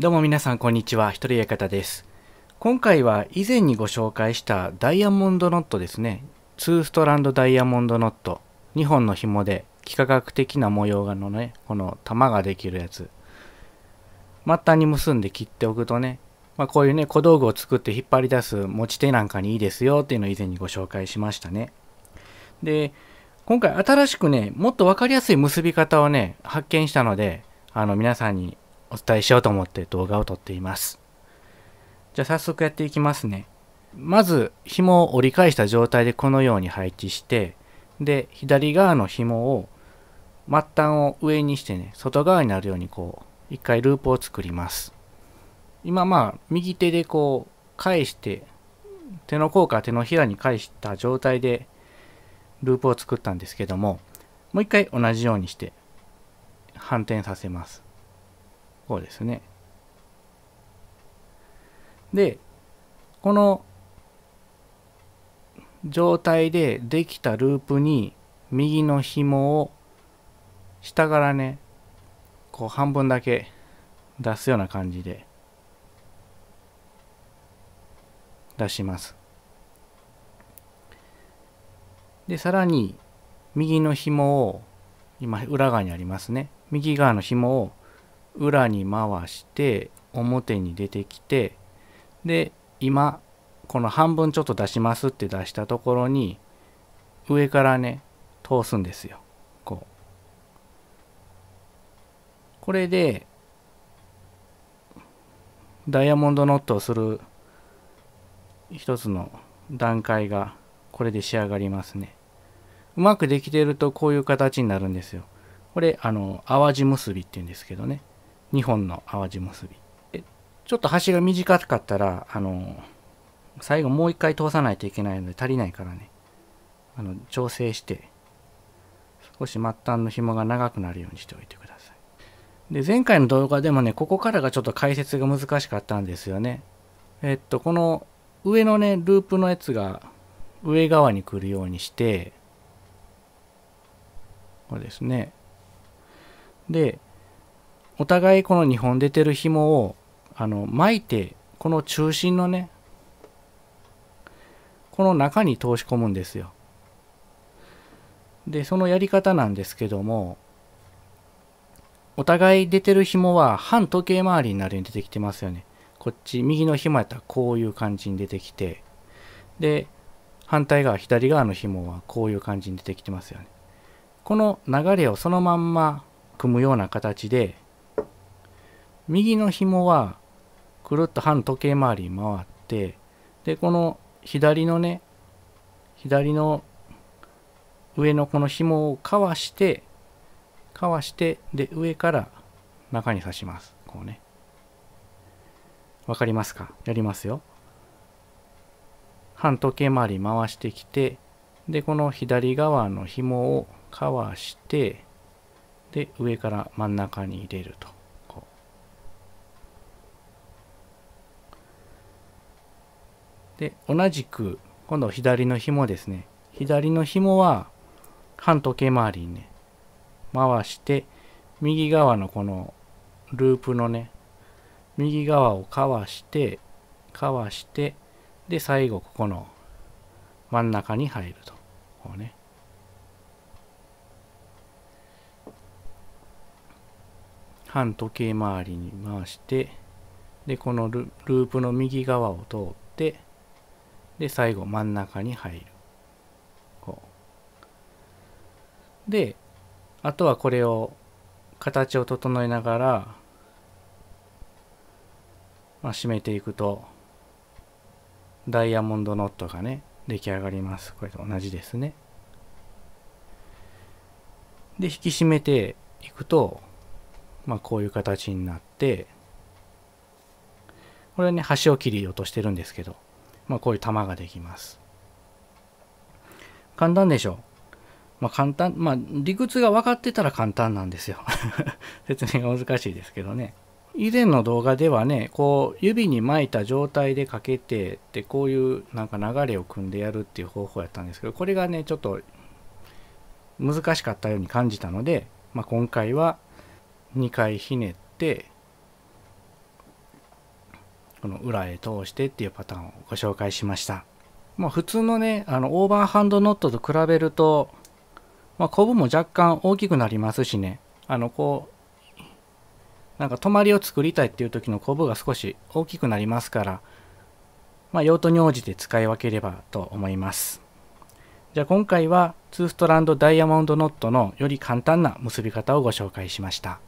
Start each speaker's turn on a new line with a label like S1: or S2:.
S1: どうも皆さんこんにちは、ひとりやかたです。今回は以前にご紹介したダイヤモンドノットですね。2ストランドダイヤモンドノット。2本の紐で幾何学的な模様がのね、この玉ができるやつ。末端に結んで切っておくとね、まあ、こういうね、小道具を作って引っ張り出す持ち手なんかにいいですよっていうのを以前にご紹介しましたね。で、今回新しくね、もっとわかりやすい結び方をね、発見したので、あの皆さんにお伝えしようと思って動画を撮っています。じゃあ早速やっていきますね。まず紐を折り返した状態でこのように配置してで左側の紐を末端を上にしてね外側になるようにこう一回ループを作ります今まあ右手でこう返して手の甲から手のひらに返した状態でループを作ったんですけどももう一回同じようにして反転させますこうですね。で、この状態でできたループに右の紐を下からね、こう半分だけ出すような感じで出します。で、さらに右の紐を今裏側にありますね。右側の紐を裏に回して表に出てきてで今この半分ちょっと出しますって出したところに上からね通すんですよこうこれでダイヤモンドノットをする一つの段階がこれで仕上がりますねうまくできてるとこういう形になるんですよこれあの淡路結びっていうんですけどね2本の淡路結びちょっと端が短かったらあの最後もう一回通さないといけないので足りないからねあの調整して少し末端の紐が長くなるようにしておいてくださいで前回の動画でもねここからがちょっと解説が難しかったんですよねえっとこの上のねループのやつが上側に来るようにしてこれですねでお互いこの2本出てる紐をあの巻いてこの中心のねこの中に通し込むんですよ。でそのやり方なんですけどもお互い出てる紐は反時計回りになるように出てきてますよね。こっち右の紐やったらこういう感じに出てきてで反対側左側の紐はこういう感じに出てきてますよね。この流れをそのまんま組むような形で右の紐はくるっと反時計回り回ってでこの左のね左の上のこの紐をかわしてかわしてで上から中に刺しますこうねわかりますかやりますよ反時計回り回してきてでこの左側の紐をかわしてで上から真ん中に入れるとで同じく今度左の紐ですね左の紐は反時計回りにね回して右側のこのループのね右側をかわしてかわしてで最後ここの真ん中に入るとこうね反時計回りに回してでこのループの右側を通ってで、最後真ん中に入る。こう。で、あとはこれを形を整えながら、まあ、締めていくと、ダイヤモンドノットがね、出来上がります。これと同じですね。で、引き締めていくと、まあ、こういう形になって、これはね、端を切り落としてるんですけど、まあ、こういう玉ができます。簡単でしょう。まあ、簡単、まあ、理屈が分かってたら簡単なんですよ。説明が難しいですけどね。以前の動画ではね、こう、指に巻いた状態でかけてって、こういうなんか流れを組んでやるっていう方法やったんですけど、これがね、ちょっと難しかったように感じたので、まあ、今回は2回ひねって、この裏へ通してっていうパターンをご紹介しました。まあ、普通のね、あのオーバーハンドノットと比べると、まあ、コブも若干大きくなりますしね、あのこう、なんか止まりを作りたいっていう時のコブが少し大きくなりますから、まあ、用途に応じて使い分ければと思います。じゃあ今回は2ストランドダイヤモンドノットのより簡単な結び方をご紹介しました。